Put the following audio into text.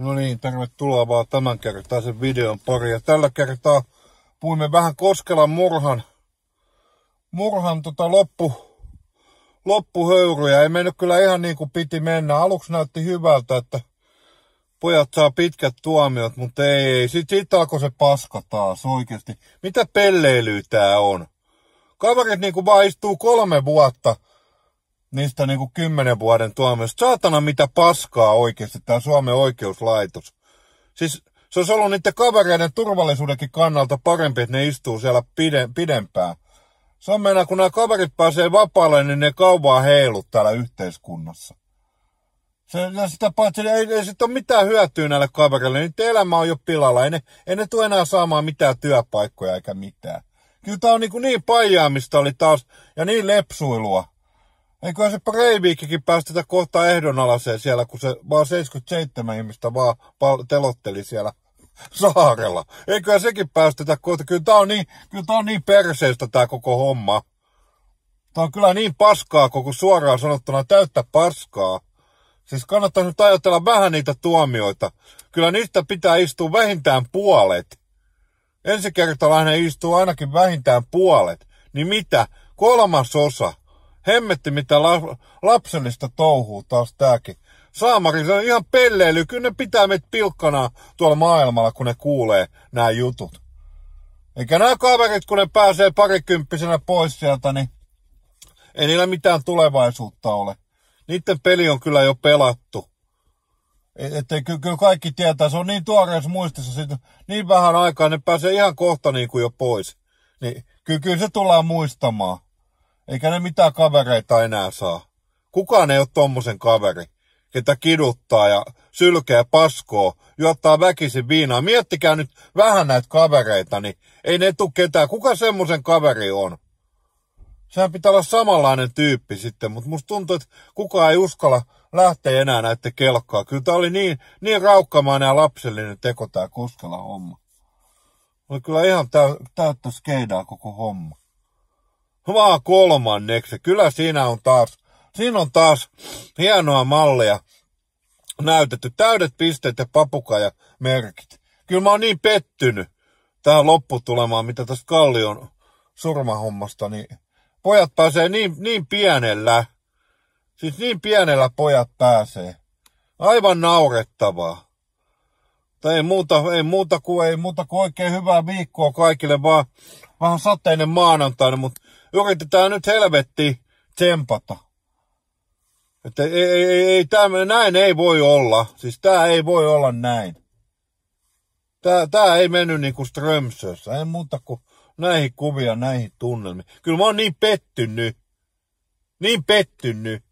No niin, tervetuloa vaan tämän kertaisen videon pariin. Ja tällä kertaa puimme vähän Koskelan murhan, murhan tota loppu, loppuhöyryjä. Ei mennyt kyllä ihan niin kuin piti mennä. Aluksi näytti hyvältä, että pojat saa pitkät tuomiot, mutta ei, ei. Sitten sit alkoi se paska taas oikeasti. Mitä pelleilyä tää on? Kaverit kuin niinku vaan istuu kolme vuotta – niistä niinku kymmenen vuoden tuomioista. Saatana mitä paskaa oikeasti tämä Suomen oikeuslaitos. Siis se olisi ollut niiden kavereiden turvallisuudenkin kannalta parempi, että ne istuu siellä pide, pidempään. Se on meina, kun nämä kaverit pääsee vapaalle, niin ne kauvaa heilut täällä yhteiskunnassa. Se, ja sitä paitsi ei, ei sitten ole mitään hyötyä näille kavereille. niin elämä on jo pilalla. Ei ne, ei ne tule enää saamaan mitään työpaikkoja eikä mitään. Kyllä tämä on niinku niin, niin paijaamista oli taas ja niin lepsuilua. Eiköhän se Breivikkikin päästetä kohta ehdonalaiseen siellä, kun se vaan 77 ihmistä vaan pal- telotteli siellä saarella. Eiköhän sekin päästetä kohta. Kyllä tää on niin, kyllä tää on niin perseistä tää koko homma. Tää on kyllä niin paskaa koko suoraan sanottuna täyttä paskaa. Siis kannattaa nyt ajatella vähän niitä tuomioita. Kyllä niistä pitää istua vähintään puolet. Ensikertalainen istuu ainakin vähintään puolet. Niin mitä? Kolmas osa. Hemmetti mitä la, lapsellista touhuu taas tääkin. Saamari, se on ihan pelleily. Kyllä ne pitää meitä pilkkana tuolla maailmalla, kun ne kuulee nämä jutut. Eikä nämä kaverit, kun ne pääsee parikymppisenä pois sieltä, niin ei niillä mitään tulevaisuutta ole. Niiden peli on kyllä jo pelattu. E- Että kyllä, kyllä kaikki tietää, se on niin tuoreessa muistissa, sit niin vähän aikaa, ne pääsee ihan kohta niin kuin jo pois. Niin kyllä, kyllä se tullaan muistamaan. Eikä ne mitään kavereita enää saa. Kukaan ei ole tommosen kaveri, ketä kiduttaa ja sylkee paskoa, juottaa väkisin viinaa. Miettikää nyt vähän näitä kavereita, niin ei ne tule ketään. Kuka semmosen kaveri on? Sehän pitää olla samanlainen tyyppi sitten, mutta musta tuntuu, että kukaan ei uskalla lähteä enää näiden kelkkaa. Kyllä tämä oli niin, niin raukkamainen ja lapsellinen teko tämä Koskela homma. Oli kyllä ihan täyttä skeidaa koko homma vaan kolmanneksi. Kyllä siinä on taas, siinä on taas hienoa mallia näytetty. Täydet pisteet ja merkit. Kyllä mä oon niin pettynyt tähän lopputulemaan, mitä tässä Kallion surmahommasta, niin pojat pääsee niin, niin pienellä, siis niin pienellä pojat pääsee. Aivan naurettavaa ei muuta, ei muuta kuin, ei muuta kuin oikein hyvää viikkoa kaikille, vaan vähän sateinen maanantaina, mutta yritetään nyt helvetti tsempata. Että ei, ei, ei, ei tämä, näin ei voi olla. Siis tämä ei voi olla näin. tämä tämä ei mennyt kuin niinku Strömsössä. Ei muuta kuin näihin kuvia, näihin tunnelmiin. Kyllä mä oon niin pettynyt. Niin pettynyt.